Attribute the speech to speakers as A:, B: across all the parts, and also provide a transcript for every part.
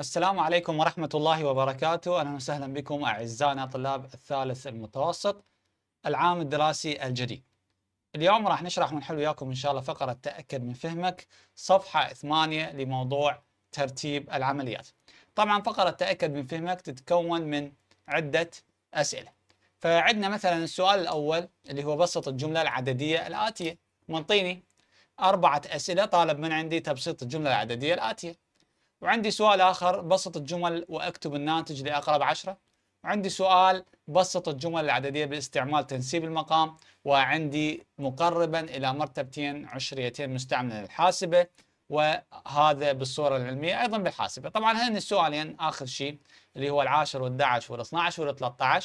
A: السلام عليكم ورحمة الله وبركاته أهلا وسهلا بكم أعزائنا طلاب الثالث المتوسط العام الدراسي الجديد اليوم راح نشرح ونحل وياكم إن شاء الله فقرة تأكد من فهمك صفحة ثمانية لموضوع ترتيب العمليات طبعا فقرة تأكد من فهمك تتكون من عدة أسئلة فعندنا مثلا السؤال الأول اللي هو بسط الجملة العددية الآتية منطيني أربعة أسئلة طالب من عندي تبسيط الجملة العددية الآتية وعندي سؤال آخر بسط الجمل وأكتب الناتج لأقرب عشرة وعندي سؤال بسط الجمل العددية باستعمال تنسيب المقام وعندي مقربا إلى مرتبتين عشريتين مستعملة للحاسبة وهذا بالصورة العلمية أيضا بالحاسبة طبعا هن السؤالين آخر شيء اللي هو العاشر وال11 وال12 وال13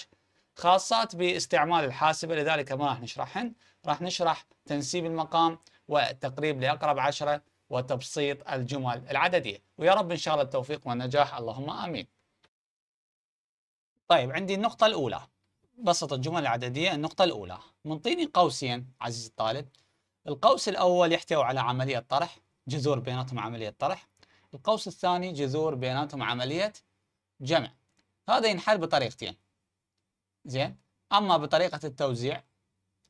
A: خاصات باستعمال الحاسبة لذلك ما راح نشرحهن راح نشرح تنسيب المقام والتقريب لأقرب عشرة وتبسيط الجمل العددية ويا رب إن شاء الله التوفيق والنجاح اللهم آمين طيب عندي النقطة الأولى بسط الجمل العددية النقطة الأولى منطيني قوسين عزيزي الطالب القوس الأول يحتوي على عملية طرح جذور بيناتهم عملية طرح القوس الثاني جذور بيناتهم عملية جمع هذا ينحل بطريقتين زين أما بطريقة التوزيع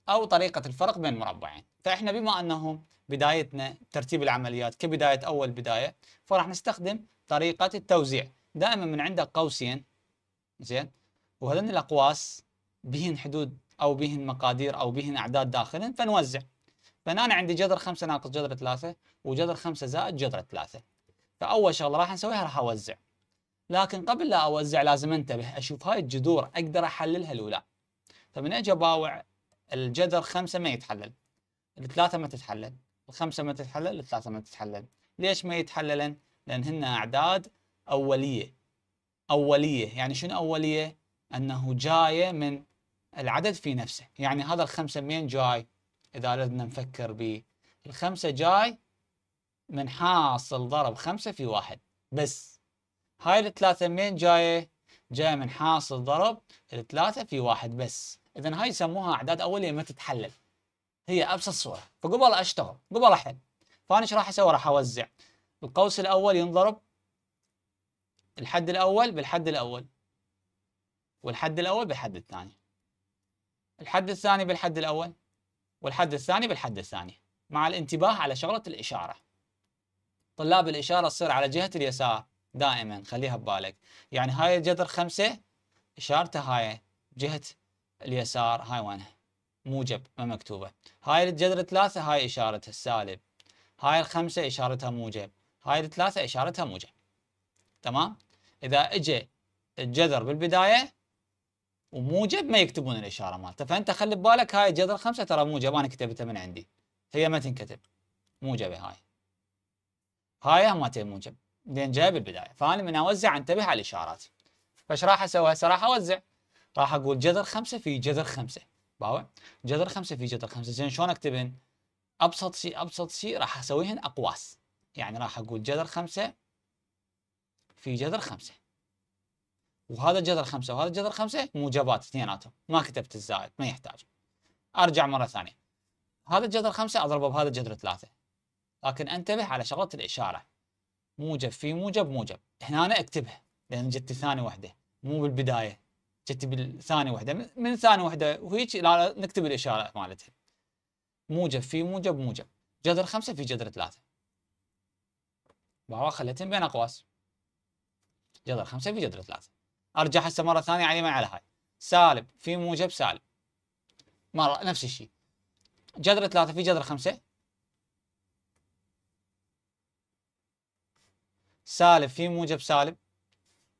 A: أو طريقة الفرق بين مربعين فإحنا بما أنه بدايتنا ترتيب العمليات كبداية أول بداية فراح نستخدم طريقة التوزيع دائما من عندك قوسين زين وهذن الأقواس بهن حدود أو بهن مقادير أو بهن أعداد داخلا فنوزع فأنا عندي جذر 5 ناقص جذر 3 وجذر 5 زائد جذر 3 فأول شغلة راح نسويها راح أوزع لكن قبل لا أوزع لازم أنتبه أشوف هاي الجذور أقدر أحللها لا فمن أجي أباوع الجذر خمسة ما يتحلل الثلاثة ما تتحلل الخمسة ما تتحلل الثلاثة ما تتحلل ليش ما يتحللن؟ لأن هن أعداد أولية أولية يعني شنو أولية؟ أنه جاية من العدد في نفسه يعني هذا الخمسة منين جاي؟ إذا أردنا نفكر به الخمسة جاي من حاصل ضرب خمسة في واحد بس هاي الثلاثة منين جاية؟ جاية من حاصل ضرب الثلاثة في واحد بس اذا هاي يسموها اعداد اوليه ما تتحلل هي ابسط صوره فقبل اشتغل قبل احل فانا ايش راح اسوي راح اوزع القوس الاول ينضرب الحد الاول بالحد الاول والحد الاول بالحد الثاني الحد الثاني بالحد الاول والحد الثاني بالحد الثاني مع الانتباه على شغله الاشاره طلاب الاشاره تصير على جهه اليسار دائما خليها ببالك يعني هاي الجذر خمسة اشارته هاي جهه اليسار هاي وينها موجب ما مكتوبة هاي الجذر ثلاثة هاي إشارتها السالب هاي الخمسة إشارتها موجب هاي الثلاثة إشارتها موجب تمام إذا إجى الجذر بالبداية وموجب ما يكتبون الإشارة مالته فأنت خلي ببالك هاي الجذر خمسة ترى موجب أنا كتبتها من عندي هي ما تنكتب موجبة هاي هاي ما موجب لأن جاي بالبداية فأنا من أوزع أنتبه على الإشارات فايش راح أسوي هسه راح أوزع راح اقول جذر خمسة في جذر خمسة باوع جذر خمسة في جذر خمسة زين شلون اكتبهن؟ ابسط شيء ابسط شيء راح اسويهن اقواس يعني راح اقول جذر خمسة في جذر خمسة وهذا جذر خمسة وهذا جذر خمسة موجبات اثنيناتهم ما كتبت الزائد ما يحتاج ارجع مرة ثانية هذا الجذر خمسة اضربه بهذا الجذر ثلاثة لكن انتبه على شغلة الاشارة موجب في موجب موجب هنا انا اكتبها لان جت ثاني وحدة مو بالبداية جت ثانيه واحده من ثانيه واحده وهيك نكتب الاشاره مالتها موجب في موجب موجب جذر خمسه في جذر ثلاثه بابا خليتهم بين اقواس جذر خمسه في جذر ثلاثه ارجع هسه مره ثانيه علي ما على هاي سالب في موجب سالب مره نفس الشيء جذر ثلاثه في جذر خمسه سالب في موجب سالب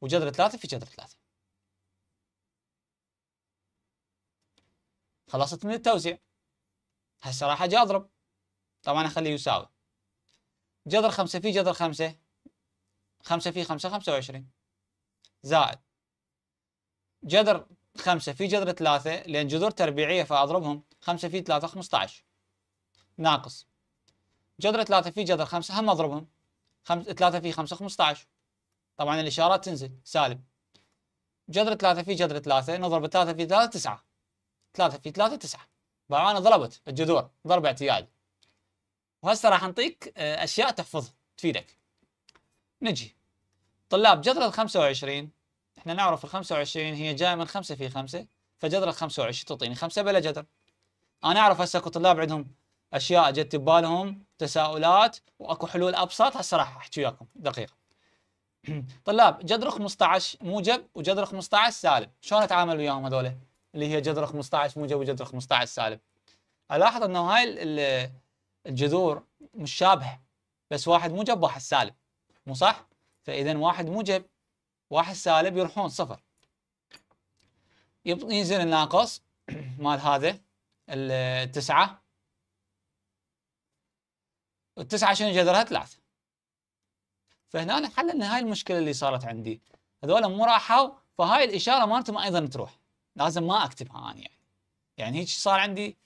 A: وجذر ثلاثه في جذر ثلاثه خلصت من التوزيع هسه راح اجي اضرب طبعا اخليه يساوي جذر خمسة في جذر خمسة خمسة في خمسة خمسة وعشرين زائد جذر خمسة في جذر ثلاثة لأن جذور تربيعية فأضربهم خمسة في ثلاثة خمسة عشر ناقص جذر ثلاثة في جذر خمسة هم أضربهم خمس... ثلاثة في خمسة خمسة عشر طبعا الإشارات تنزل سالب جذر ثلاثة في جذر ثلاثة نضرب ثلاثة في ثلاثة تسعة 3 في 3 9 باعوانة ضربت الجذور ضرب اعتيادي وهسه راح نعطيك آه، اشياء تحفظها تفيدك نجي طلاب جذر ال 25 احنا نعرف ال 25 هي جايه من 5 في 5 فجذر ال 25 تعطيني 5 بلا جذر انا اعرف هسه اكو طلاب عندهم اشياء جت ببالهم تساؤلات واكو حلول ابسط هسه راح احكي وياكم دقيقه طلاب جذر 15 موجب وجذر 15 سالب شلون اتعامل وياهم هذول اللي هي جذر 15 موجب وجذر 15 سالب الاحظ انه هاي الجذور مشابهه بس واحد موجب واحد سالب مو صح فاذا واحد موجب واحد سالب يروحون صفر ينزل الناقص مال هذا التسعة والتسعة شنو جذرها ثلاثة فهنا حللنا هاي المشكلة اللي صارت عندي هذول مو راحوا فهاي الإشارة مالتهم أيضا تروح لازم ما اكتبها انا يعني يعني هيك صار عندي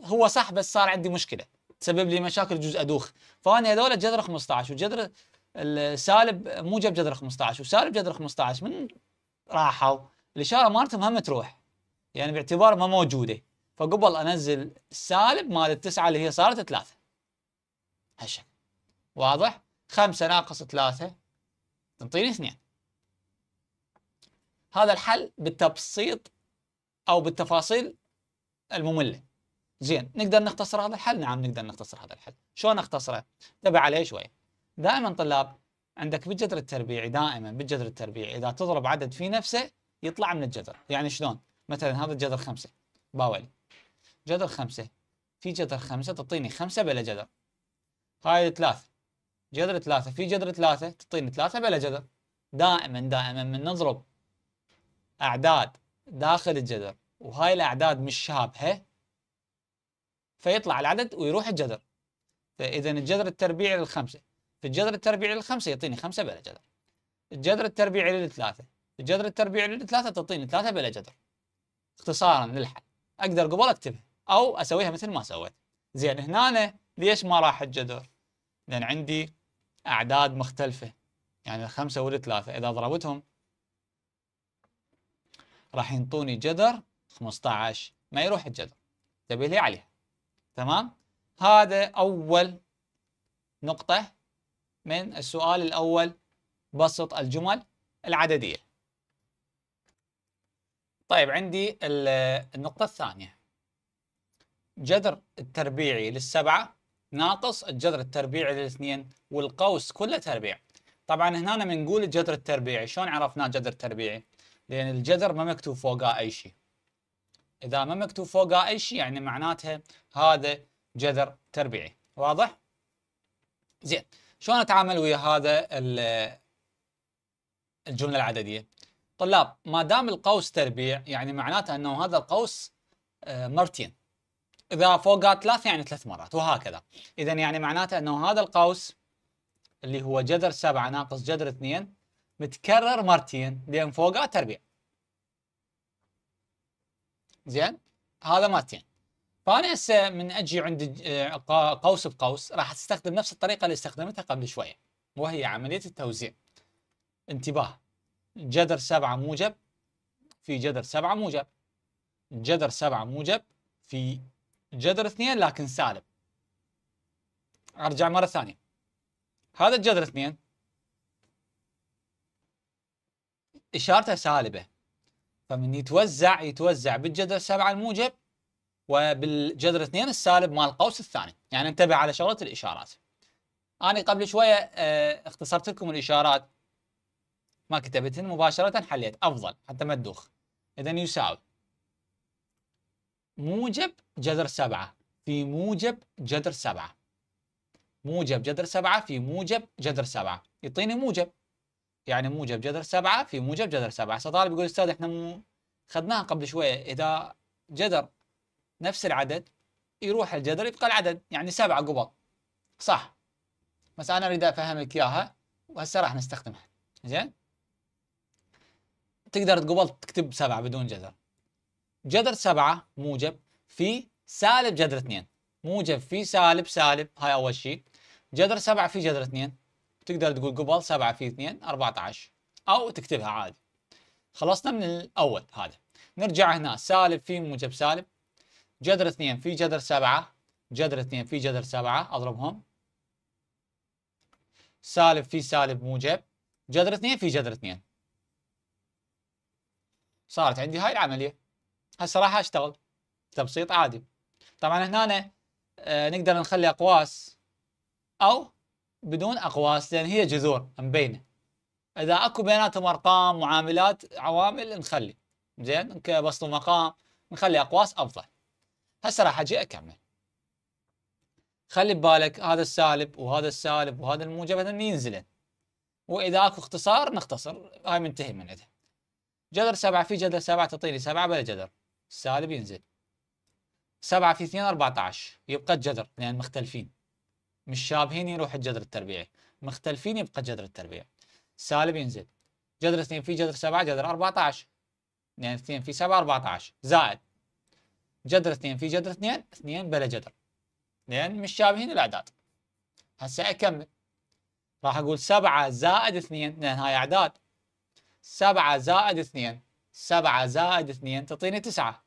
A: هو صح بس صار عندي مشكله تسبب لي مشاكل جزء ادوخ فانا هذول جذر 15 وجذر السالب مو جاب جذر 15 وسالب جذر 15 من راحوا الاشاره مالتهم هم تروح يعني باعتبار ما موجوده فقبل انزل السالب مال التسعه اللي هي صارت ثلاثه هالشكل واضح؟ خمسه ناقص ثلاثه تنطيني اثنين هذا الحل بالتبسيط او بالتفاصيل الممله زين نقدر نختصر هذا الحل نعم نقدر نختصر هذا الحل شلون اختصره تبع عليه شويه دائما طلاب عندك بالجذر التربيعي دائما بالجذر التربيعي اذا تضرب عدد في نفسه يطلع من الجذر يعني شلون مثلا هذا الجذر خمسة باولي جذر خمسة في جذر خمسة تعطيني خمسة بلا جذر هاي ثلاثة جذر ثلاثة في جذر ثلاثة تعطيني ثلاثة بلا جذر دائما دائما من نضرب أعداد داخل الجذر وهاي الأعداد مش شابهة فيطلع العدد ويروح الجذر فإذا الجذر التربيعي للخمسة في الجذر التربيعي للخمسة يعطيني خمسة بلا جذر الجذر التربيعي للثلاثة الجذر التربيعي للثلاثة تعطيني ثلاثة بلا جذر اختصارا للحل أقدر قبل أكتبها أو أسويها مثل ما سويت زين هنا أنا ليش ما راح الجذر لأن عندي أعداد مختلفة يعني الخمسة والثلاثة إذا ضربتهم راح ينطوني جذر 15 ما يروح الجذر تبي لي عليها تمام هذا أول نقطة من السؤال الأول بسط الجمل العددية طيب عندي النقطة الثانية جذر التربيعي للسبعة ناقص الجذر التربيعي للاثنين والقوس كله تربيع طبعا هنا نقول الجذر التربيعي شلون عرفناه جذر تربيعي لان الجذر ما مكتوب فوقه اي شيء اذا ما مكتوب فوقه اي شيء يعني معناتها هذا جذر تربيعي واضح زين شلون اتعامل ويا هذا الجمله العدديه طلاب ما دام القوس تربيع يعني معناته انه هذا القوس آه، مرتين اذا فوقه ثلاث يعني ثلاث مرات وهكذا اذا يعني معناته انه هذا القوس اللي هو جذر سبعة ناقص جذر اثنين متكرر مرتين لان فوقها تربيع زين هذا مرتين فانا هسه من اجي عند قوس بقوس راح استخدم نفس الطريقه اللي استخدمتها قبل شويه وهي عمليه التوزيع انتباه جذر سبعه موجب في جذر سبعه موجب جذر سبعه موجب في جذر اثنين لكن سالب ارجع مره ثانيه هذا الجذر اثنين اشارته سالبه فمن يتوزع يتوزع بالجذر 7 الموجب وبالجذر اثنين السالب مال القوس الثاني يعني انتبه على شغله الاشارات انا قبل شويه آه، اختصرت لكم الاشارات ما كتبتهن مباشره حليت افضل حتى ما تدوخ اذا يساوي موجب جذر سبعة في موجب جذر سبعة موجب جذر سبعة في موجب جذر سبعة يعطيني موجب يعني موجب جذر سبعة في موجب جذر سبعة فطالب يقول أستاذ إحنا مو خدناها قبل شوية إذا جذر نفس العدد يروح الجذر يبقى العدد يعني سبعة قبل صح بس أنا أريد أفهمك إياها وهسه راح نستخدمها زين تقدر تقبل تكتب سبعة بدون جذر جذر سبعة موجب في سالب جذر اثنين موجب في سالب سالب هاي أول شيء جذر سبعة في جذر اثنين تقدر تقول قبل 7 في 2 14 او تكتبها عادي خلصنا من الاول هذا نرجع هنا سالب في موجب سالب جذر 2 في جذر 7 جذر 2 في جذر 7 اضربهم سالب في سالب موجب جذر 2 في جذر 2 صارت عندي هاي العمليه هسه راح اشتغل تبسيط عادي طبعا هنا آه، نقدر نخلي اقواس او بدون اقواس لان هي جذور مبينه اذا اكو بيناتهم ارقام معاملات عوامل نخلي زين كبسط مقام نخلي اقواس افضل هسه راح اجي اكمل خلي ببالك هذا السالب وهذا السالب وهذا الموجب ينزلن واذا اكو اختصار نختصر هاي منتهي من عندها جذر سبعة في جذر سبعة تعطيني سبعة بلا جذر السالب ينزل سبعة في اثنين 14 يبقى الجذر لان مختلفين مش شابهين يروح الجذر التربيعي مختلفين يبقى جذر التربيعي سالب ينزل جذر 2 في جذر 7 جذر 14 يعني 2 في 7 14 زائد جذر 2 في جذر 2 2 بلا جذر لان مش شابهين الاعداد هسه اكمل راح اقول 7 زائد 2 لان هاي اعداد 7 زائد 2 7 زائد 2 تعطيني 9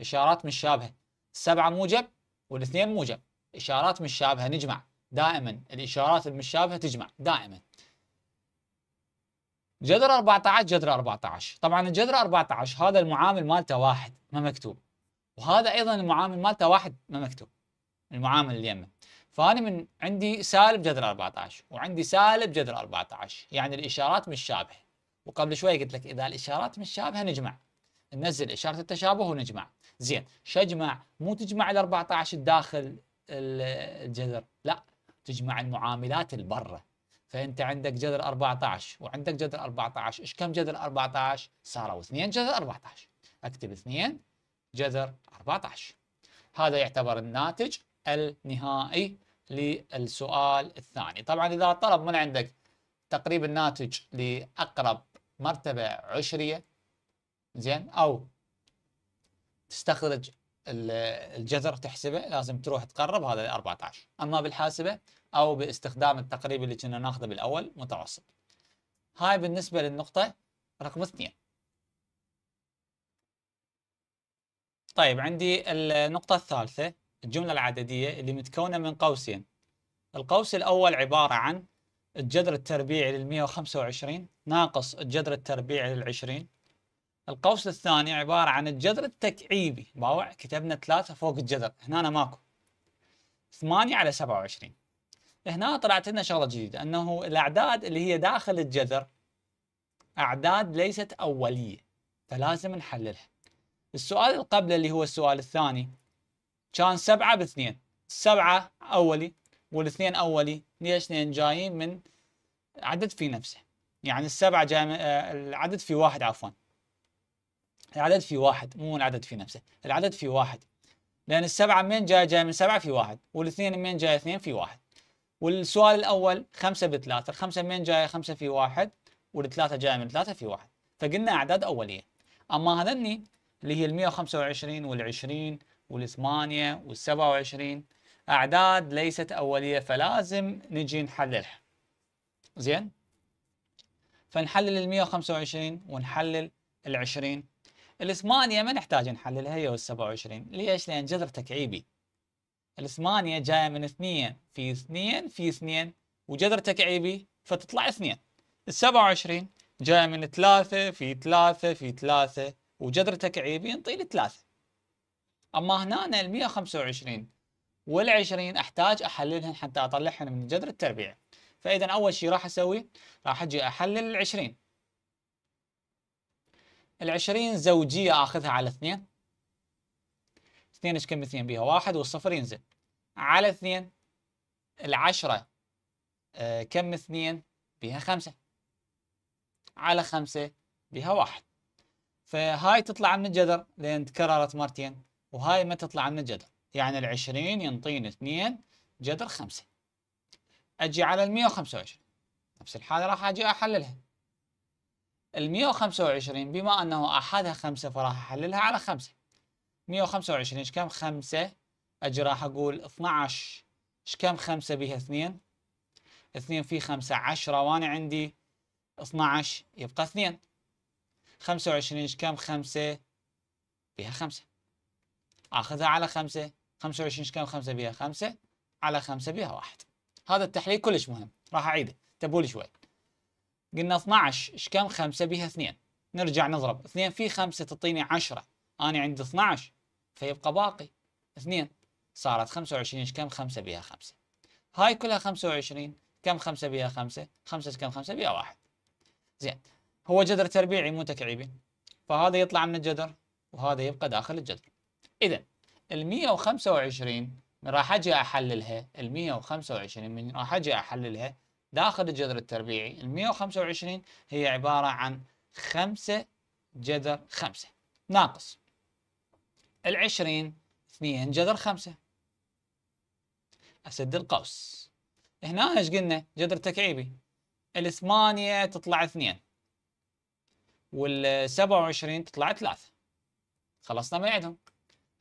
A: اشارات مش شابهه 7 موجب والاثنين موجب اشارات متشابهه نجمع دائما الاشارات المتشابهه تجمع دائما جذر 14 جذر 14 طبعا الجذر 14 هذا المعامل مالته واحد ما مكتوب وهذا ايضا المعامل مالته واحد ما مكتوب المعامل اللي يمه فانا من عندي سالب جذر 14 وعندي سالب جذر 14 يعني الاشارات متشابهه وقبل شوي قلت لك اذا الاشارات متشابهه نجمع ننزل اشاره التشابه ونجمع زين شجمع مو تجمع ال 14 الداخل الجذر لا تجمع المعاملات البره فانت عندك جذر 14 وعندك جذر 14 ايش كم جذر 14 صاروا 2 جذر 14 اكتب 2 جذر 14 هذا يعتبر الناتج النهائي للسؤال الثاني طبعا اذا طلب من عندك تقريب الناتج لاقرب مرتبه عشريه زين او تستخرج الجذر تحسبه لازم تروح تقرب هذا 14 اما بالحاسبه او باستخدام التقريب اللي كنا ناخذه بالاول متوسط هاي بالنسبه للنقطه رقم اثنين طيب عندي النقطه الثالثه الجمله العدديه اللي متكونه من قوسين القوس الاول عباره عن الجذر التربيعي لل 125 ناقص الجذر التربيعي لل 20 القوس الثاني عبارة عن الجذر التكعيبي باوع كتبنا ثلاثة فوق الجذر هنا أنا ماكو ثمانية على سبعة وعشرين هنا طلعت لنا شغلة جديدة أنه الأعداد اللي هي داخل الجذر أعداد ليست أولية فلازم نحللها السؤال اللي قبله اللي هو السؤال الثاني كان سبعة باثنين السبعة أولي والاثنين أولي ليش؟ لأن جايين من عدد في نفسه يعني السبعة جاي آه، العدد في واحد عفوا العدد في واحد مو العدد في نفسه العدد في واحد لأن السبعة من جاية جاية من سبعة في واحد والاثنين من جاية اثنين في واحد والسؤال الأول خمسة بثلاثة الخمسة من جاية خمسة في واحد والثلاثة جاية من ثلاثة في واحد فقلنا أعداد أولية أما هذني اللي هي ال 125 وال 20 وال 8 وال 27 أعداد ليست أولية فلازم نجي نحللها زين فنحلل ال 125 ونحلل ال 20 الثمانية ما نحتاج نحللها هي وال27 ليش؟ لأن جذر تكعيبي الثمانية جاية من اثنين في اثنين في اثنين وجذر تكعيبي فتطلع اثنين السبعة وعشرين جاية من ثلاثة في ثلاثة في ثلاثة وجذر تكعيبي لي ثلاثة أما هنا ال 125 وال 20 أحتاج أحللهن حتى أطلعهن من جذر التربيع فإذا أول شيء راح أسوي راح أجي أحلل 20 العشرين زوجية اخذها على اثنين اثنين ايش كم اثنين بيها واحد والصفر ينزل على اثنين العشرة آه، كم اثنين بيها خمسة على خمسة بها واحد فهاي تطلع من الجذر لأن تكررت مرتين وهاي ما تطلع من الجذر يعني العشرين ينطين اثنين جذر خمسة أجي على المية وخمسة وعشرين نفس الحالة راح أجي أحللها ال 125 بما أنه أحدها خمسة فراح أحللها على خمسة 125 إيش كم خمسة أجي راح أقول 12 إيش كم خمسة بها اثنين اثنين في خمسة عشرة وأنا عندي 12 يبقى اثنين 25 إيش كم خمسة بها خمسة آخذها على خمسة 25 إيش كم خمسة بها خمسة على خمسة بها واحد هذا التحليل كلش مهم راح أعيده تبولي شوي قلنا 12 ايش كم 5 بها 2 نرجع نضرب 2 في 5 تعطيني 10 انا عندي 12 فيبقى باقي 2 صارت 25 ايش كم 5 بها 5 هاي كلها 25 كم 5 بها 5 5 كم 5 بها 1 زين هو جذر تربيعي مو تكعيبي فهذا يطلع من الجذر وهذا يبقى داخل الجذر اذا ال 125 من راح اجي احللها ال 125 من راح اجي احللها داخل الجذر التربيعي ال 125 هي عبارة عن 5 جذر 5 ناقص ال 20 2 جذر 5 أسد القوس هنا ايش قلنا جذر تكعيبي ال 8 تطلع 2 وال 27 تطلع 3 خلصنا من عندهم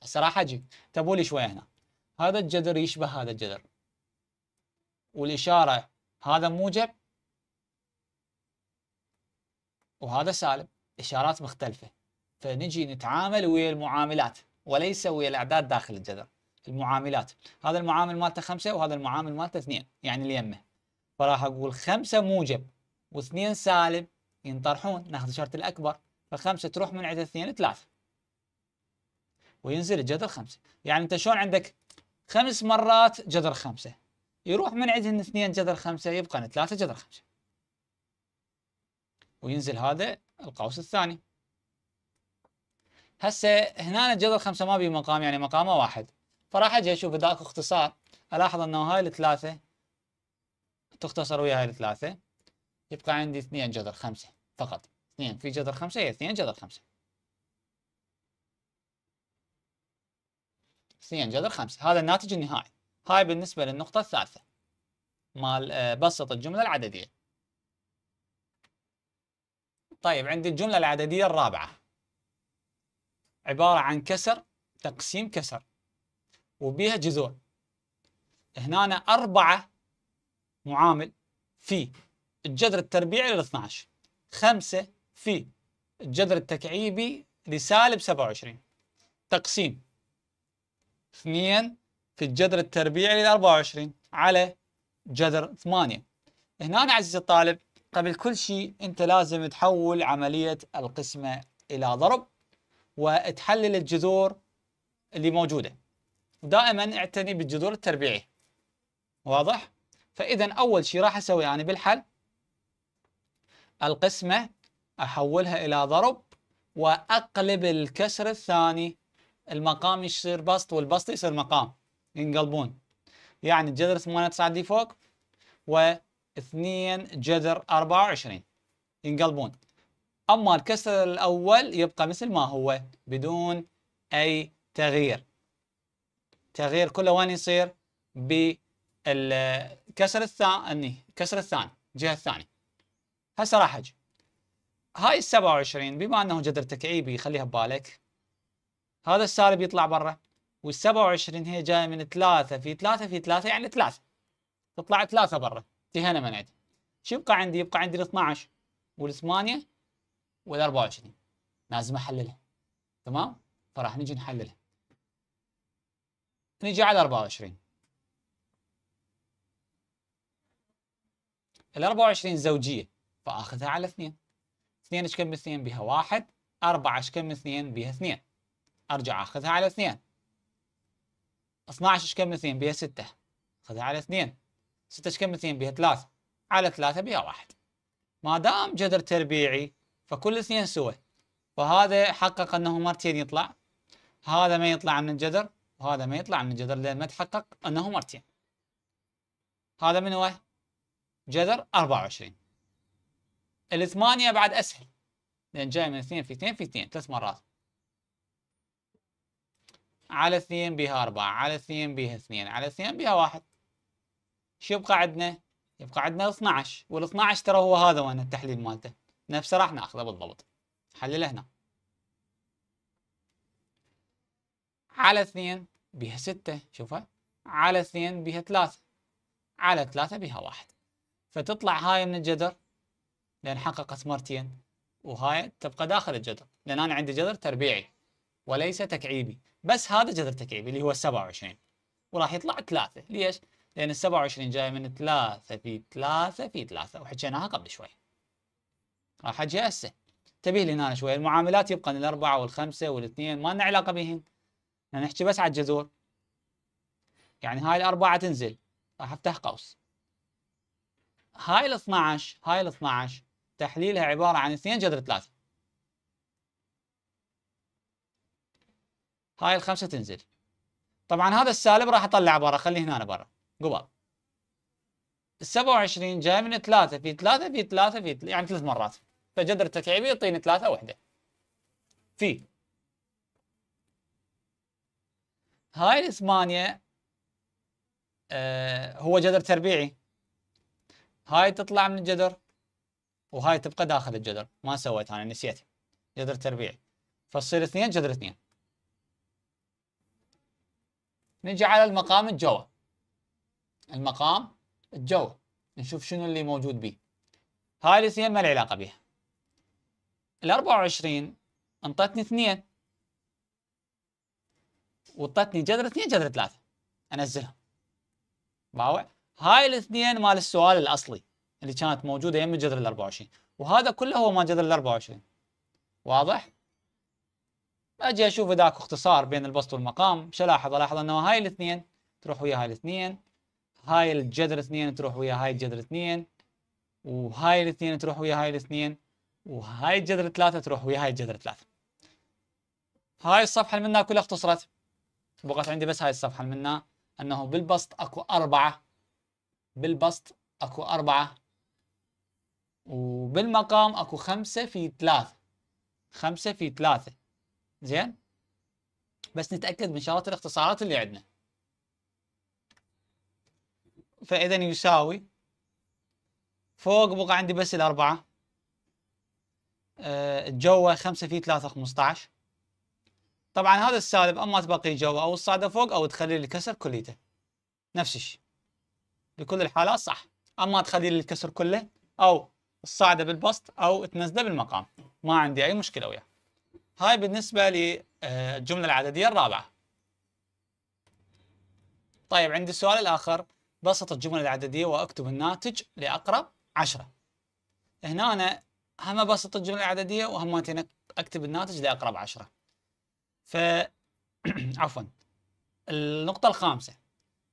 A: هسه راح اجي تبولي طيب، شوية هنا هذا الجذر يشبه هذا الجذر والإشارة هذا موجب وهذا سالب إشارات مختلفة فنجي نتعامل ويا المعاملات وليس ويا الأعداد داخل الجذر المعاملات هذا المعامل مالته خمسة وهذا المعامل مالته اثنين يعني اليمة فراح أقول خمسة موجب واثنين سالب ينطرحون ناخذ الشرط الأكبر فخمسة تروح من عند اثنين ثلاثة وينزل الجذر خمسة يعني أنت شلون عندك خمس مرات جذر خمسة يروح من عندهن اثنين جذر خمسة يبقى ثلاثة جذر خمسة وينزل هذا القوس الثاني هسه هنا الجذر خمسة ما بيه مقام يعني مقامه واحد فراح اجي اشوف ذاك اختصار الاحظ انه هاي الثلاثة تختصر ويا هاي الثلاثة يبقى عندي اثنين جذر خمسة فقط اثنين في جذر خمسة هي اثنين جذر خمسة اثنين جذر خمسة هذا الناتج النهائي هاي بالنسبة للنقطة الثالثة مال آه، بسط الجملة العددية طيب عندي الجملة العددية الرابعة عبارة عن كسر تقسيم كسر وبيها جذور هنا أنا أربعة معامل في الجذر التربيعي لل 12 خمسة في الجذر التكعيبي لسالب 27 تقسيم 2 في الجذر التربيعي لل 24 على جذر 8 هنا عزيزي الطالب قبل كل شيء انت لازم تحول عملية القسمة الى ضرب وتحلل الجذور اللي موجودة دائما اعتني بالجذور التربيعية واضح؟ فاذا اول شيء راح اسوي يعني بالحل القسمة احولها الى ضرب واقلب الكسر الثاني المقام يصير بسط والبسط يصير مقام ينقلبون يعني الجذر 9 دي فوق واثنين جذر 24 ينقلبون أما الكسر الأول يبقى مثل ما هو بدون أي تغيير تغيير كله وين يصير بالكسر الثاني الكسر الثاني الجهة الثانية هسه راح أجي هاي ال 27 بما أنه جذر تكعيبي خليها ببالك هذا السالب يطلع برا وال 27 هي جايه من 3 في 3 في 3 يعني 3 تطلع 3 برا انتهينا من عندي شو يبقى عندي؟ يبقى عندي ال 12 وال 8 وال 24 لازم احللها تمام؟ فراح نجي نحللها نجي على 24 ال 24 زوجيه فاخذها على 2 2 ايش كم 2 بها 1 4 ايش كم 2 بها 2 ارجع اخذها على 2 12 ايش كم اثنين 2 بها 6 خذها على 2 6 ايش كم اثنين 2 بها 3 على 3 بها 1 ما دام جذر تربيعي فكل اثنين سوى فهذا حقق انه مرتين يطلع هذا ما يطلع من الجذر وهذا ما يطلع من الجذر لان ما تحقق انه مرتين هذا من هو؟ جذر 24 الثمانية بعد اسهل لان جاي من 2 في 2 في 2 ثلاث مرات على 2 بها 4 على 2 بها 2 على 2 بها 1 شو يبقى عندنا؟ يبقى عندنا 12 وال 12 ترى هو هذا وين التحليل مالته نفسه راح ناخذه بالضبط حلله هنا على 2 بها 6 شوفها على 2 بها 3 على 3 بها 1 فتطلع هاي من الجذر لان حققت مرتين وهاي تبقى داخل الجذر لان انا عندي جذر تربيعي وليس تكعيبي بس هذا جذر تكعيبي اللي هو 27 وراح يطلع 3 ليش؟ لأن ال 27 جاية من 3 في 3 في 3 وحكيناها قبل شوي راح أجي هسه انتبه لي هنا شوي المعاملات يبقى الأربعة والخمسة والاثنين ما لنا علاقة بهن نحكي بس على الجذور يعني هاي الأربعة تنزل راح أفتح قوس هاي ال 12 هاي ال 12 تحليلها عبارة عن اثنين جذر 3 هاي الخمسه تنزل طبعا هذا السالب راح اطلعه برا خليه هنا برا قبل ال 27 جاي من 3 في 3 في 3 في 3 يعني ثلاث مرات فجذر التكعيبي يعطيني 3 وحده في هاي ال 8 آه هو جذر تربيعي هاي تطلع من الجذر وهاي تبقى داخل الجذر ما سويت انا نسيت جذر تربيعي فتصير اثنين جذر اثنين نجي على المقام الجوا المقام الجوا نشوف شنو اللي موجود به هاي الاثنين ما العلاقه بها ال 24 انطتني اثنين وانطتني جذر اثنين جذر ثلاثه انزلهم باوع هاي الاثنين مال السؤال الاصلي اللي كانت موجوده يم الجذر ال 24 وهذا كله هو مال جذر ال 24 واضح؟ اجي اشوف اذاك اختصار بين البسط والمقام شو الاحظ؟ الاحظ انه هاي الاثنين تروح ويا هاي الاثنين هاي الجذر اثنين تروح ويا هاي الجذر اثنين وهاي الاثنين تروح ويا هاي الاثنين وهاي الجذر ثلاثة تروح ويا هاي الجذر ثلاثة هاي الصفحة اللي منها كلها اختصرت بقت عندي بس هاي الصفحة اللي منها انه بالبسط اكو أربعة بالبسط اكو أربعة وبالمقام اكو خمسة في ثلاثة خمسة في ثلاثة زين بس نتاكد من شرط الاختصارات اللي عندنا فاذا يساوي فوق بقى عندي بس الاربعه أه جوا خمسة في ثلاثة 15 طبعا هذا السالب اما تبقي جوا او الصاعده فوق او تخلي الكسر كليته نفس الشيء بكل الحالات صح اما تخلي الكسر كله او الصاعده بالبسط او تنزله بالمقام ما عندي اي مشكله وياه هاي بالنسبة للجملة آه، العددية الرابعة طيب عندي السؤال الآخر بسط الجملة العددية وأكتب الناتج لأقرب عشرة هنا أنا هم بسط الجملة العددية وهم أكتب الناتج لأقرب عشرة ف عفوا النقطة الخامسة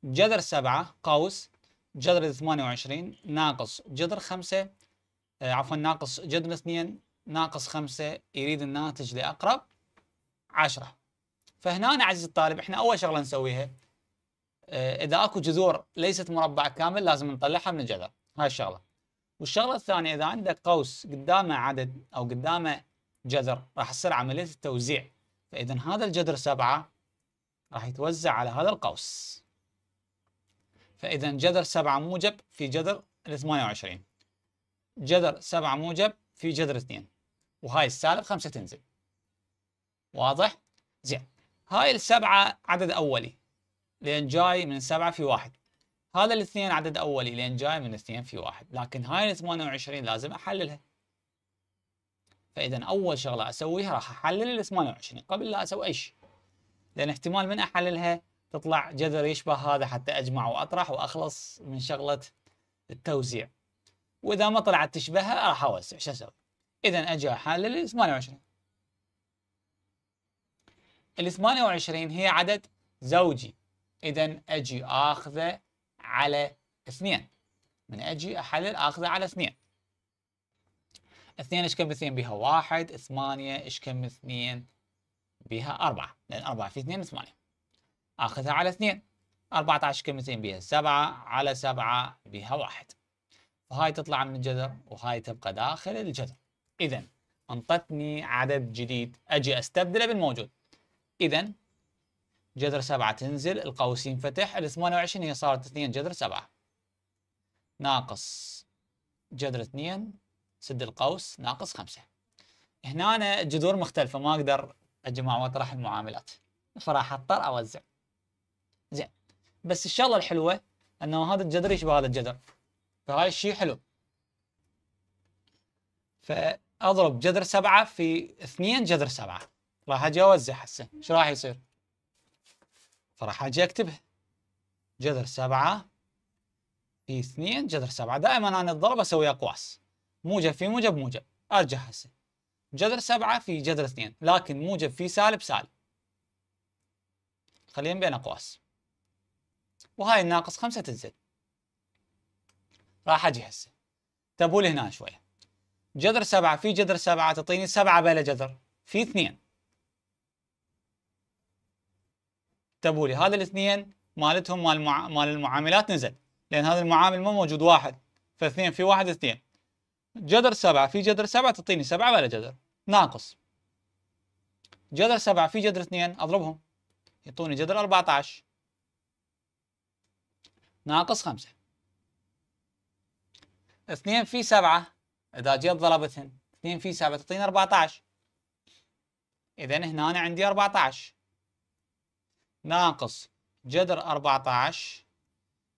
A: جذر سبعة قوس جذر ثمانية وعشرين ناقص جذر خمسة آه، عفوا ناقص جذر اثنين ناقص خمسة يريد الناتج لأقرب عشرة فهنا عزيزي الطالب احنا أول شغلة نسويها آه، إذا أكو جذور ليست مربع كامل لازم نطلعها من الجذر هاي الشغلة والشغلة الثانية إذا عندك قوس قدامه عدد أو قدامه جذر راح تصير عملية التوزيع فإذا هذا الجذر سبعة راح يتوزع على هذا القوس فإذا جذر سبعة موجب في جذر 28 جذر سبعة موجب في جذر اثنين وهاي السالب 5 تنزل واضح؟ زين هاي السبعة عدد أولي لأن جاي من سبعة في واحد هذا الاثنين عدد أولي لأن جاي من اثنين في واحد لكن هاي 28 لازم أحللها فإذا أول شغلة أسويها راح أحلل ال 28 قبل لا أسوي أي شيء لأن احتمال من أحللها تطلع جذر يشبه هذا حتى أجمع وأطرح وأخلص من شغلة التوزيع وإذا ما طلعت تشبهها راح أوسع شو أسوي؟ إذا أجا أحلل ال 28 ال 28 هي عدد زوجي إذا أجي آخذه على اثنين من أجي أحلل آخذه على اثنين اثنين إيش كم اثنين بها واحد ثمانية إيش كم اثنين بها أربعة لأن أربعة في اثنين ثمانية آخذها على اثنين 14 كم اثنين بها سبعة على سبعة بها واحد فهاي تطلع من الجذر وهاي تبقى داخل الجذر إذا أنطتني عدد جديد أجي أستبدله بالموجود إذا جذر سبعة تنزل القوسين فتح ال 28 هي صارت 2 جذر سبعة ناقص جذر 2 سد القوس ناقص 5 هنا الجذور مختلفة ما أقدر أجمع وأطرح المعاملات فراح أضطر أوزع زين بس الشغلة الحلوة أنه هذا الجذر يشبه هذا الجذر فهاي الشيء حلو ف اضرب جذر سبعة في اثنين جذر سبعة راح اجي اوزع هسه ايش راح يصير؟ فراح اجي اكتبها جذر سبعة في اثنين جذر سبعة دائما انا الضرب اسوي اقواس موجب في موجب موجب ارجع هسه جذر سبعة في جذر اثنين لكن موجب في سالب سالب خليهم بين اقواس وهاي الناقص خمسة تنزل راح اجي هسه تبول هنا شويه جذر سبعة في جذر سبعة تعطيني سبعة بلا جذر في اثنين تبولي هذا الاثنين مالتهم مال المع... مال المعاملات نزل لان هذا المعامل مو موجود واحد فاثنين في واحد اثنين جذر سبعة في جذر سبعة تعطيني سبعة بلا جذر ناقص جذر سبعة في جذر اثنين اضربهم يعطوني جذر 14 ناقص خمسة اثنين في سبعة اذا جيت ضربتهن 2 في 7 تعطيني 14 اذا هنا أنا عندي 14 ناقص جذر 14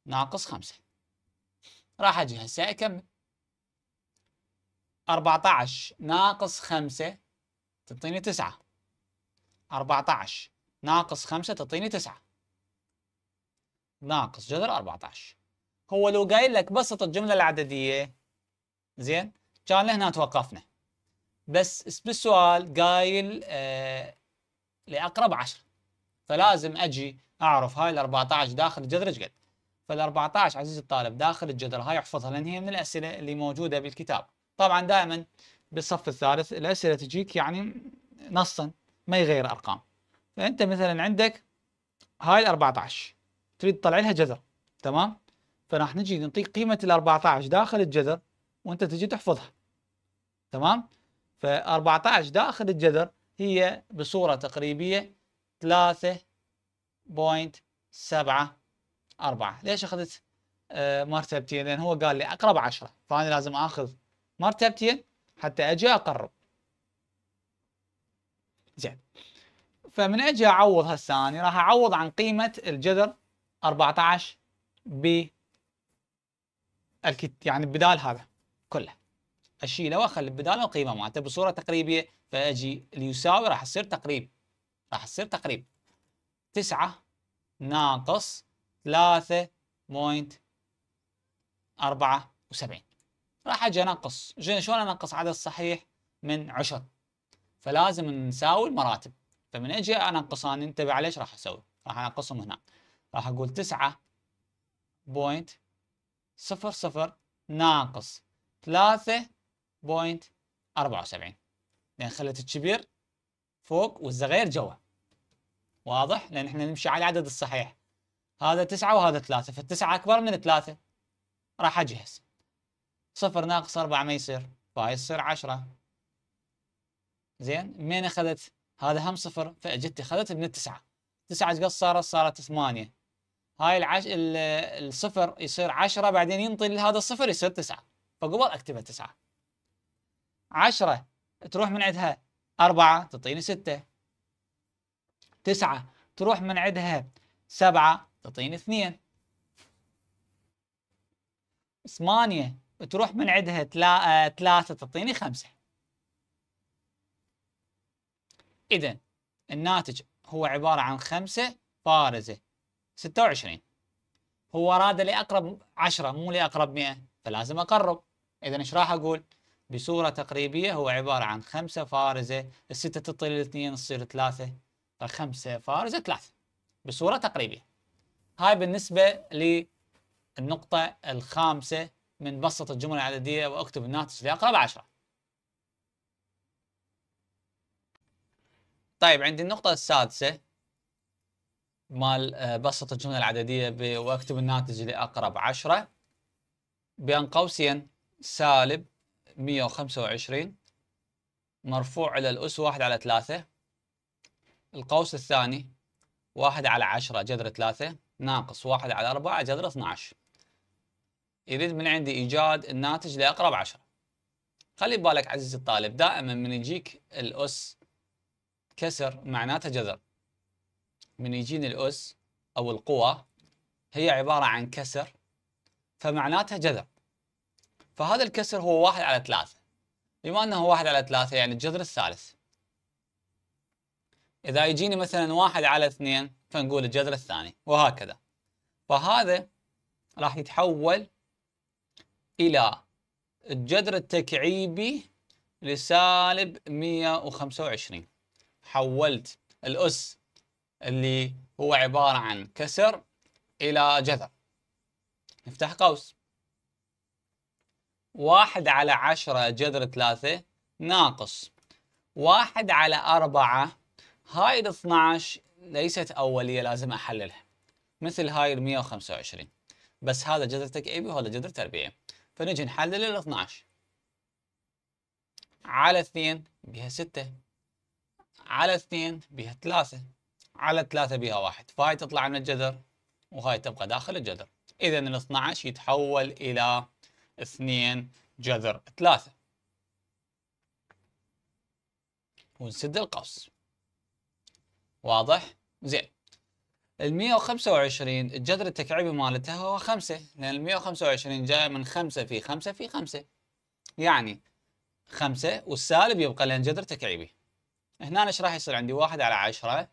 A: ناقص 5 راح اجي هسه اكمل 14 ناقص 5 تعطيني 9 14 ناقص 5 تعطيني 9 ناقص جذر 14 هو لو قايل لك بسط الجملة العددية زين كان لهنا توقفنا بس بالسؤال قايل آه لاقرب عشر فلازم اجي اعرف هاي ال 14 داخل الجذر ايش قد فال 14 عزيزي الطالب داخل الجذر هاي احفظها لان هي من الاسئله اللي موجوده بالكتاب طبعا دائما بالصف الثالث الاسئله تجيك يعني نصا ما يغير ارقام فانت مثلا عندك هاي ال 14 تريد تطلع لها جذر تمام فراح نجي نعطيك قيمه ال 14 داخل الجذر وانت تجي تحفظها تمام ف14 داخل الجذر هي بصورة تقريبية 3.74 ليش أخذت آه، مرتبتين لأن هو قال لي أقرب 10 فأنا لازم أخذ مرتبتين حتى أجي أقرب زين فمن أجي أعوض هسه انا راح أعوض عن قيمة الجذر 14 ب يعني بدال هذا كلها اشيله واخلي بداله قيمه مالته بصوره تقريبيه فاجي اليساوي راح يصير تقريب راح يصير تقريب 9 ناقص 3.74 راح اجي انقص شلون انقص عدد صحيح من 10 فلازم نساوي المراتب فمن اجي انقص انا انتبه على ايش راح اسوي راح انقصهم هنا راح اقول 9.00 ناقص صفر صفر ناقص 3.74 لأن خلت الكبير فوق والصغير جوا واضح؟ لأن احنا نمشي على العدد الصحيح هذا 9 وهذا 3 فالتسعة أكبر من 3 راح أجهز 0 ناقص 4 ما يصير فهاي يصير 10 زين منين أخذت؟ هذا هم صفر فأجت أخذت من التسعة تسعة تقصرت صارت صارت 8 هاي العش... الصفر يصير 10 بعدين ينطي لهذا الصفر يصير 9 فقبل اكتبها تسعة عشرة تروح من عندها أربعة تعطيني ستة تسعة تروح من عندها سبعة تعطيني اثنين ثمانية تروح من عندها ثلاثة تعطيني خمسة إذا الناتج هو عبارة عن خمسة بارزة ستة وعشرين هو راد لأقرب عشرة مو لأقرب مئة فلازم أقرب إذا إيش راح أقول؟ بصورة تقريبية هو عبارة عن خمسة فارزة الستة تطل الاثنين تصير ثلاثة فخمسة طيب فارزة ثلاثة بصورة تقريبية هاي بالنسبة للنقطة الخامسة من بسط الجمل العددية واكتب الناتج لأقرب عشرة طيب عندي النقطة السادسة مال آه، بسط الجملة العددية واكتب الناتج لأقرب عشرة بين قوسين سالب 125 مرفوع إلى الأس 1 على 3 القوس الثاني 1 على 10 جذر 3 ناقص 1 على 4 جذر 12 يريد من عندي إيجاد الناتج لأقرب 10 خلي بالك عزيزي الطالب دائما من يجيك الأس كسر معناته جذر من يجيني الأس أو القوى هي عبارة عن كسر فمعناتها جذر فهذا الكسر هو واحد على ثلاثة بما أنه واحد على ثلاثة يعني الجذر الثالث إذا يجيني مثلا واحد على اثنين فنقول الجذر الثاني وهكذا فهذا راح يتحول إلى الجذر التكعيبي لسالب 125 حولت الأس اللي هو عبارة عن كسر إلى جذر نفتح قوس واحد على عشرة جذر ثلاثة ناقص واحد على أربعة هاي ال 12 ليست أولية لازم أحللها مثل هاي ال 125 بس هذا جذر تكعيبي وهذا جذر تربيعي فنجي نحلل ال 12 على 2 بها 6 على 2 بها 3 على 3 بها 1 فهاي تطلع من الجذر وهاي تبقى داخل الجذر اذا ال 12 يتحول الى 2 جذر 3 ونسد القوس واضح؟ زين ال 125 الجذر التكعيبي مالتها هو 5 لان ال 125 جاي من 5 في 5 في 5 يعني 5 والسالب يبقى لان جذر تكعيبي هنا ايش راح يصير عندي 1 على 10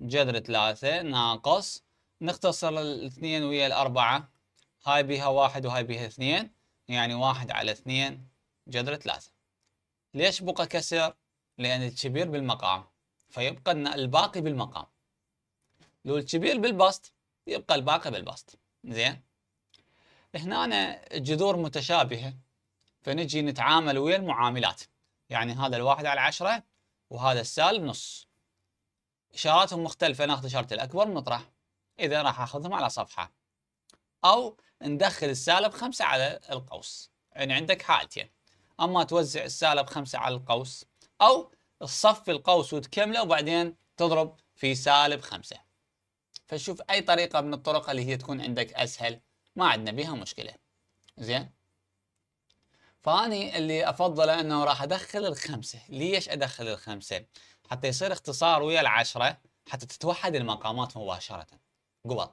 A: جذر 3 ناقص نختصر الاثنين ويا الأربعة هاي بيها 1 وهاي بيها 2 يعني واحد على اثنين جذر ثلاثة ليش بقى كسر؟ لأن الكبير بالمقام فيبقى لنا الباقي بالمقام لو الكبير بالبسط يبقى الباقي بالبسط زين هنا أنا جذور متشابهة فنجي نتعامل ويا المعاملات يعني هذا الواحد على عشرة وهذا السالب نص إشاراتهم مختلفة ناخذ إشارة الأكبر ونطرح إذا راح أخذهم على صفحة أو ندخل السالب خمسة على القوس يعني عندك حالتين أما توزع السالب خمسة على القوس أو تصفي القوس وتكمله وبعدين تضرب في سالب خمسة فشوف أي طريقة من الطرق اللي هي تكون عندك أسهل ما عندنا بها مشكلة زين فأني اللي أفضله أنه راح أدخل الخمسة ليش أدخل الخمسة حتى يصير اختصار ويا العشرة حتى تتوحد المقامات مباشرة قبل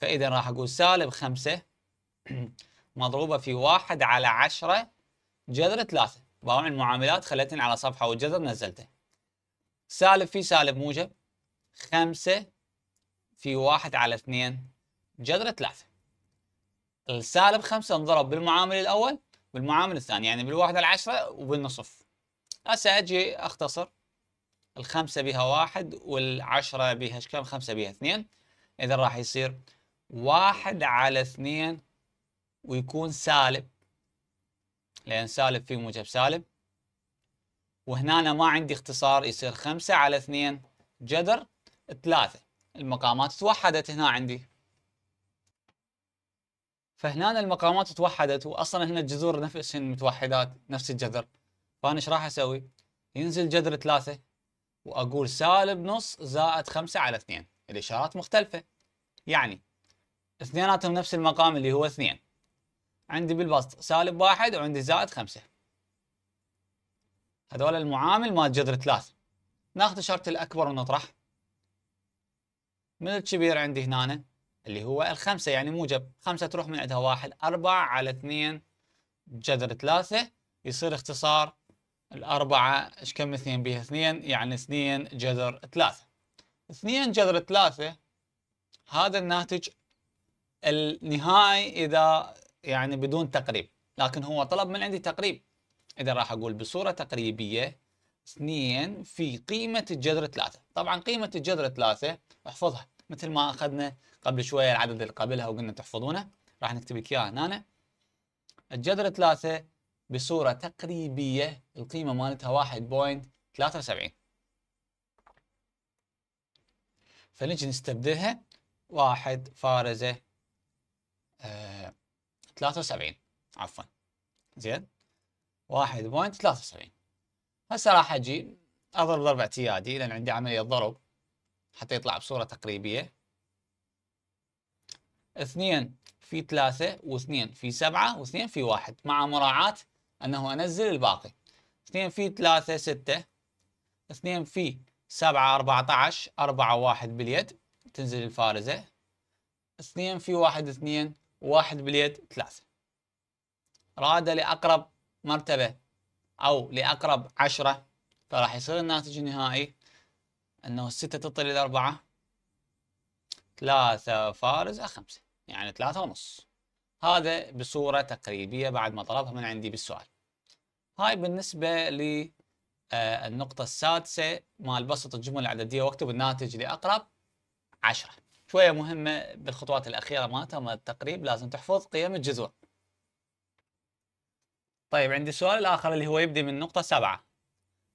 A: فإذا راح أقول سالب خمسة مضروبة في واحد على عشرة جذر ثلاثة باوع المعاملات خليتن على صفحة والجذر نزلته سالب في سالب موجب خمسة في واحد على اثنين جذر ثلاثة السالب خمسة انضرب بالمعامل الأول بالمعامل الثاني يعني بالواحد على عشرة وبالنصف هسه أجي أختصر الخمسة بها واحد والعشرة بها كم خمسة بها اثنين إذا راح يصير واحد على اثنين ويكون سالب لأن سالب فيه موجب سالب وهنا أنا ما عندي اختصار يصير خمسة على اثنين جذر ثلاثة المقامات توحدت هنا عندي فهنا المقامات توحدت وأصلا هنا الجذور نفسهن متوحدات نفس الجذر فأنا ايش راح أسوي؟ ينزل جذر ثلاثة وأقول سالب نص زائد خمسة على اثنين الإشارات مختلفة يعني اثنيناتهم نفس المقام اللي هو اثنين عندي بالبسط سالب واحد وعندي زائد خمسة هذول المعامل مال جذر ثلاث ناخذ الشرط الأكبر ونطرح من الكبير عندي هنا اللي هو الخمسة يعني موجب خمسة تروح من عندها واحد أربعة على اثنين جذر ثلاثة يصير اختصار الأربعة إيش كم اثنين بها اثنين يعني اثنين جذر ثلاثة اثنين جذر ثلاثة هذا الناتج النهائي إذا يعني بدون تقريب لكن هو طلب من عندي تقريب اذا راح اقول بصوره تقريبيه 2 في قيمه الجذر 3 طبعا قيمه الجذر 3 احفظها مثل ما اخذنا قبل شويه العدد اللي قبلها وقلنا تحفظونه راح نكتب لك اياه هنا الجذر 3 بصوره تقريبيه القيمه مالتها 1.73 فنجي نستبدلها واحد فارزه آه 73 عفوا زين 1.73 هسه راح اجي اضرب ضرب اعتيادي لان عندي عمليه ضرب حتى يطلع بصوره تقريبيه 2 في 3 و2 في 7 و2 في 1 مع مراعاه انه انزل الباقي 2 في 3 6 2 في 7 14 4 1 باليد تنزل الفارزه 2 في 1 2 واحد باليد ثلاثة رادة لأقرب مرتبة أو لأقرب عشرة فراح يصير الناتج النهائي أنه الستة تطل إلى أربعة ثلاثة فارزة خمسة يعني ثلاثة ونص هذا بصورة تقريبية بعد ما طلبها من عندي بالسؤال هاي بالنسبة للنقطة آه، السادسة مال بسط الجمل العددية واكتب الناتج لأقرب عشرة شويه مهمه بالخطوات الاخيره مالتها مال التقريب لازم تحفظ قيم الجذور طيب عندي السؤال الاخر اللي هو يبدي من نقطه سبعة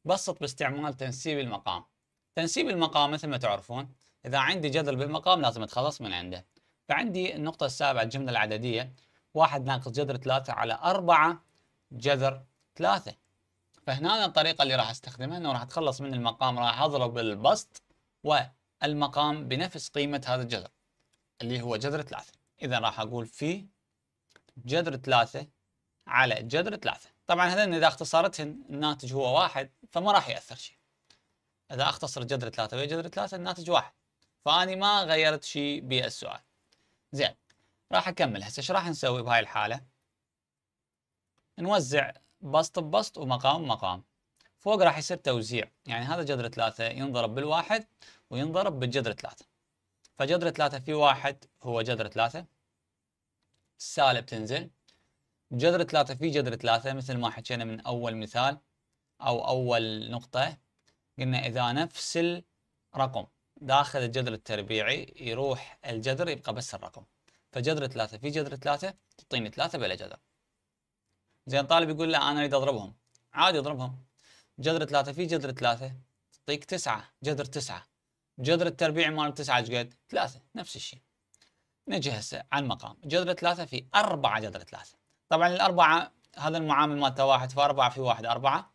A: بسط باستعمال تنسيب المقام تنسيب المقام مثل ما تعرفون اذا عندي جذر بالمقام لازم اتخلص من عنده فعندي النقطه السابعه الجمله العدديه واحد ناقص جذر ثلاثة على أربعة جذر ثلاثة فهنا الطريقة اللي راح استخدمها انه راح اتخلص من المقام راح اضرب البسط و المقام بنفس قيمة هذا الجذر اللي هو جذر ثلاثة إذا راح أقول في جذر ثلاثة على جذر ثلاثة طبعا هذين إذا اختصرتهن الناتج هو واحد فما راح يأثر شيء إذا أختصر جذر ثلاثة ويا جذر ثلاثة الناتج واحد فأني ما غيرت شيء بالسؤال زين راح أكمل هسه إيش راح نسوي بهاي الحالة نوزع بسط ببسط ومقام مقام فوق راح يصير توزيع يعني هذا جذر ثلاثة ينضرب بالواحد وينضرب بالجذر ثلاثة فجذر ثلاثة في واحد هو جذر ثلاثة السالب تنزل جذر ثلاثة في جذر ثلاثة مثل ما حكينا من أول مثال أو أول نقطة قلنا إذا نفس الرقم داخل الجذر التربيعي يروح الجذر يبقى بس الرقم فجذر ثلاثة في جذر ثلاثة تعطيني ثلاثة بلا جذر زين طالب يقول لا أنا أريد أضربهم عادي أضربهم جذر 3 في جذر 3 تعطيك 9 جذر 9 جذر التربيع مال 9 ايش قد؟ 3 نفس الشيء نجي هسه على المقام جذر 3 في 4 جذر 3 طبعا الاربعه هذا المعامل مالته واحد في 4 في 1 4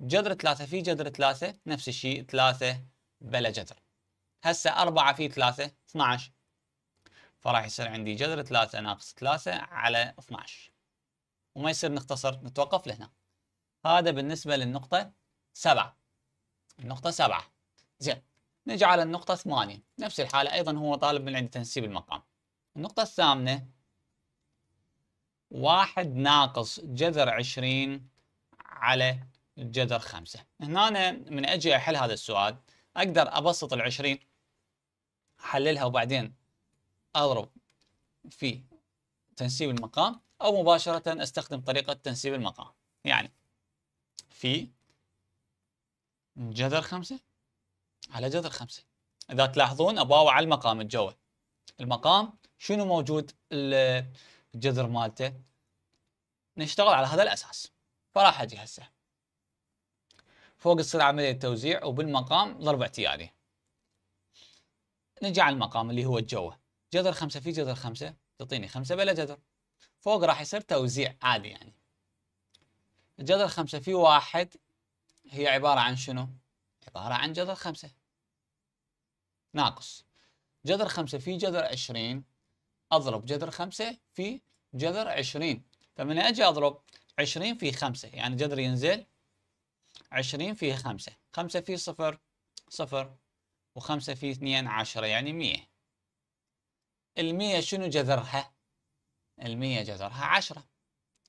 A: جذر 3 في جذر 3 نفس الشيء 3 بلا جذر هسه 4 في 3 12 فراح يصير عندي جذر 3 ناقص 3 على 12 وما يصير نختصر نتوقف لهنا هذا بالنسبة للنقطة سبعة النقطة سبعة زين نجي على النقطة ثمانية نفس الحالة أيضا هو طالب من عند تنسيب المقام النقطة الثامنة واحد ناقص جذر عشرين على جذر خمسة هنا أنا من أجي أحل هذا السؤال أقدر أبسط العشرين أحللها وبعدين أضرب في تنسيب المقام أو مباشرة أستخدم طريقة تنسيب المقام يعني في جذر خمسة على جذر خمسة إذا تلاحظون أباوع على المقام الجوة المقام شنو موجود الجذر مالته نشتغل على هذا الأساس فراح أجي هسه فوق تصير عملية توزيع وبالمقام ضرب اعتيادي نجي على المقام اللي هو الجوة جذر خمسة في جذر خمسة تعطيني خمسة بلا جذر فوق راح يصير توزيع عادي يعني الجذر خمسة في واحد هي عبارة عن شنو؟ عبارة عن جذر خمسة ناقص جذر خمسة في جذر عشرين أضرب جذر خمسة في جذر عشرين فمن أجي أضرب عشرين في خمسة يعني جذر ينزل عشرين في خمسة خمسة في صفر صفر وخمسة في اثنين عشرة يعني مية المية شنو جذرها؟ المية جذرها عشرة عشره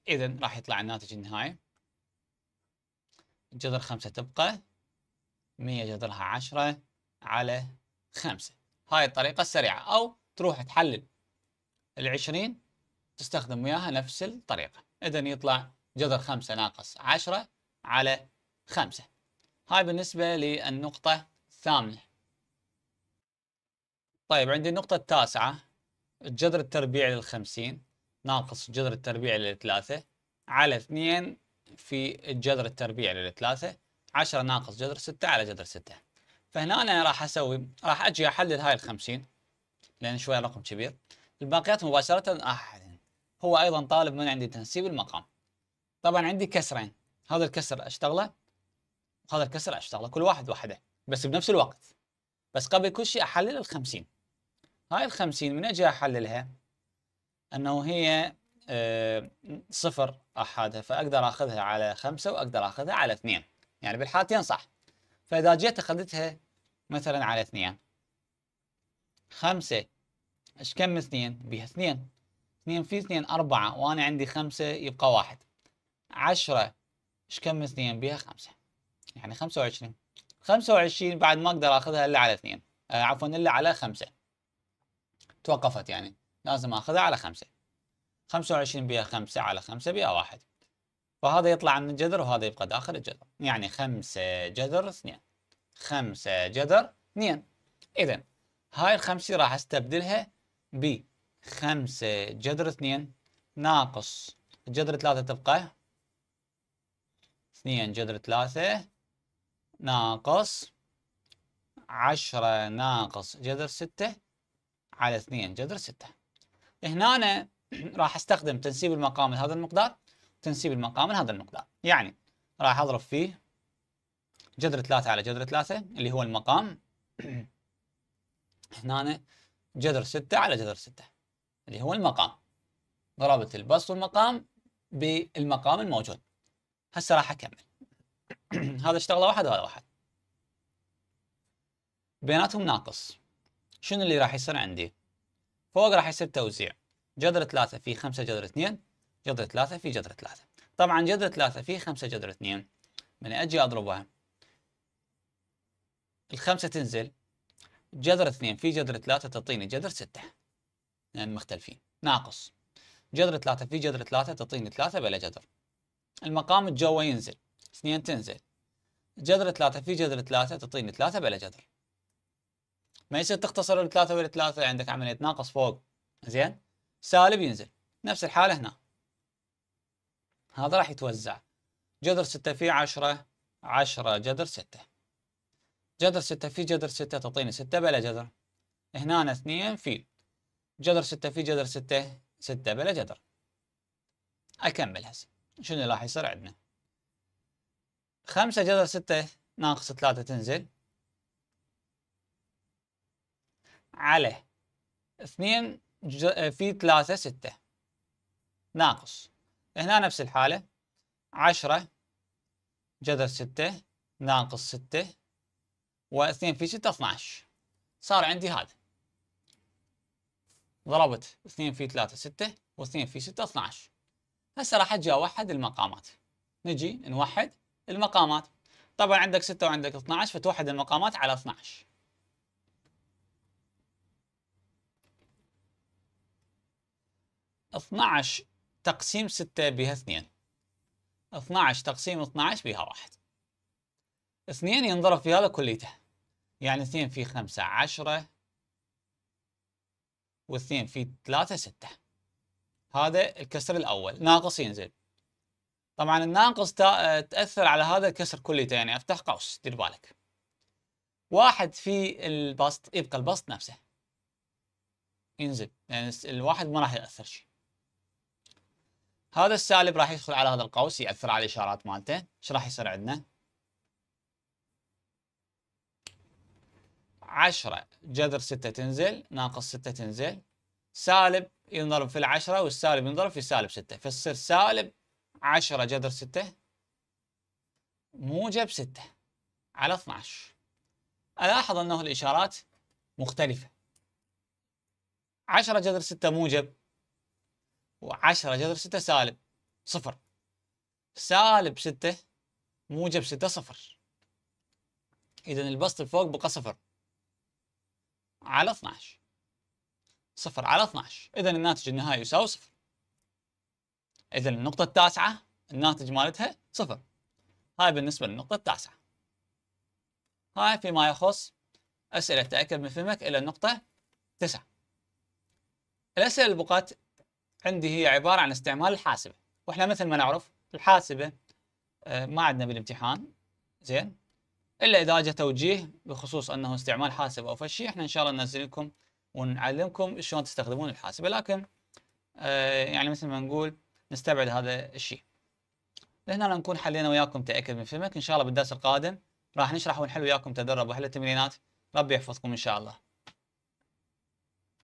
A: اذن راح يطلع الناتج النهائي جذر خمسة تبقى مية جذرها عشرة على خمسة هاي الطريقة السريعة أو تروح تحلل العشرين تستخدم وياها نفس الطريقة إذا يطلع جذر خمسة ناقص عشرة على خمسة هاي بالنسبة للنقطة الثامنة طيب عندي النقطة التاسعة الجذر التربيعي للخمسين ناقص الجذر التربيعي للثلاثة على اثنين في الجذر التربيع للثلاثة 10 ناقص جذر 6 على جذر 6 فهنا أنا راح أسوي راح أجي أحلل هاي ال 50 لأن شوية رقم كبير الباقيات مباشرة أحلل هو أيضا طالب من عندي تنسيب المقام طبعا عندي كسرين هذا الكسر أشتغله وهذا الكسر أشتغله كل واحد وحده بس بنفس الوقت بس قبل كل شيء أحلل ال 50 هاي ال 50 من أجي أحللها أنه هي آه، صفر احادها فاقدر اخذها على خمسه واقدر اخذها على اثنين يعني بالحالتين صح فاذا جيت اخذتها مثلا على اثنين خمسه ايش كم اثنين؟ بيها اثنين اثنين في اثنين اربعه وانا عندي خمسه يبقى واحد عشره ايش كم اثنين؟ بيها خمسه يعني خمسه وعشرين خمسه وعشرين بعد ما اقدر اخذها الا على اثنين آه، عفوا الا على خمسه توقفت يعني لازم اخذها على خمسه 25 بيها 5 على 5 بيها 1 فهذا يطلع من الجذر وهذا يبقى داخل الجذر يعني 5 جذر 2 5 جذر 2 إذا هاي الخمسة راح استبدلها ب 5 جذر 2 ناقص جذر 3 تبقى 2 جذر 3 ناقص 10 ناقص جذر 6 على 2 جذر 6 هنا راح استخدم تنسيب المقام لهذا المقدار تنسيب المقام لهذا المقدار يعني راح اضرب فيه جذر 3 على جذر 3 اللي هو المقام هنا جذر 6 على جذر 6 اللي هو المقام ضربت البسط والمقام بالمقام الموجود هسه راح اكمل هذا اشتغل واحد وهذا واحد بيناتهم ناقص شنو اللي راح يصير عندي فوق راح يصير توزيع جذر 3 في 5 جذر 2 جذر 3 في جذر 3 طبعا جذر 3 في 5 جذر 2 من اجي اضربها الخمسة تنزل جذر 2 في جذر 3 تعطيني جذر 6 لان مختلفين ناقص جذر 3 في جذر 3 تعطيني 3 بلا جذر المقام الجوي ينزل 2 تنزل جذر 3 في جذر 3 تعطيني 3 بلا جذر ما يصير تختصر ال 3 الثلاثة 3 عندك عملية ناقص فوق زين سالب ينزل نفس الحالة هنا هذا راح يتوزع جذر 6 في 10 10 جذر 6 جذر 6 في جذر 6 تعطيني 6 بلا جذر هنا 2 في جذر 6 في جذر 6 6 بلا جذر أكمل هسه شنو راح يصير عندنا 5 جذر 6 ناقص 3 تنزل على 2 آه، في 3 6 ناقص هنا نفس الحالة 10 جذر 6 ناقص 6 و2 في 6 12 صار عندي هذا ضربت 2 في 3 6 و2 في 6 12 هسه راح اجي اوحد المقامات نجي نوحد المقامات طبعا عندك 6 وعندك 12 فتوحد المقامات على 12 12 تقسيم 6 بها 2 12 تقسيم 12 بها 1 2 ينضرب في هذا كليته يعني 2 في 5 10 و2 في 3 6 هذا الكسر الأول ناقص ينزل طبعا الناقص تأثر على هذا الكسر كليته يعني افتح قوس دير بالك واحد في البسط يبقى البسط نفسه ينزل يعني الواحد ما راح يأثر شيء هذا السالب راح يدخل على هذا القوس يأثر على الإشارات مالته ايش راح يصير عندنا 10 جذر 6 تنزل ناقص 6 تنزل سالب ينضرب في العشرة والسالب ينضرب في سالب 6 فيصير سالب 10 جذر 6 موجب 6 على 12 ألاحظ أنه الإشارات مختلفة 10 جذر 6 موجب و 10 جذر 6 سالب صفر سالب 6 موجب 6 صفر إذا البسط فوق بقى صفر على 12 صفر على 12 إذا الناتج النهائي يساوي صفر إذا النقطة التاسعة الناتج مالتها صفر هاي بالنسبة للنقطة التاسعة هاي فيما يخص أسئلة تأكد من فهمك إلى النقطة 9 الأسئلة اللي بقت عندي هي عبارة عن استعمال الحاسبة واحنا مثل ما نعرف الحاسبة آه، ما عندنا بالامتحان زين الا اذا جاء توجيه بخصوص انه استعمال حاسب او فشي احنا ان شاء الله ننزل لكم ونعلمكم شلون تستخدمون الحاسبه لكن آه، يعني مثل ما نقول نستبعد هذا الشيء لهنا نكون حلينا وياكم تاكد من فهمك ان شاء الله بالدرس القادم راح نشرح ونحل وياكم تدرب وحل التمرينات ربي يحفظكم ان شاء الله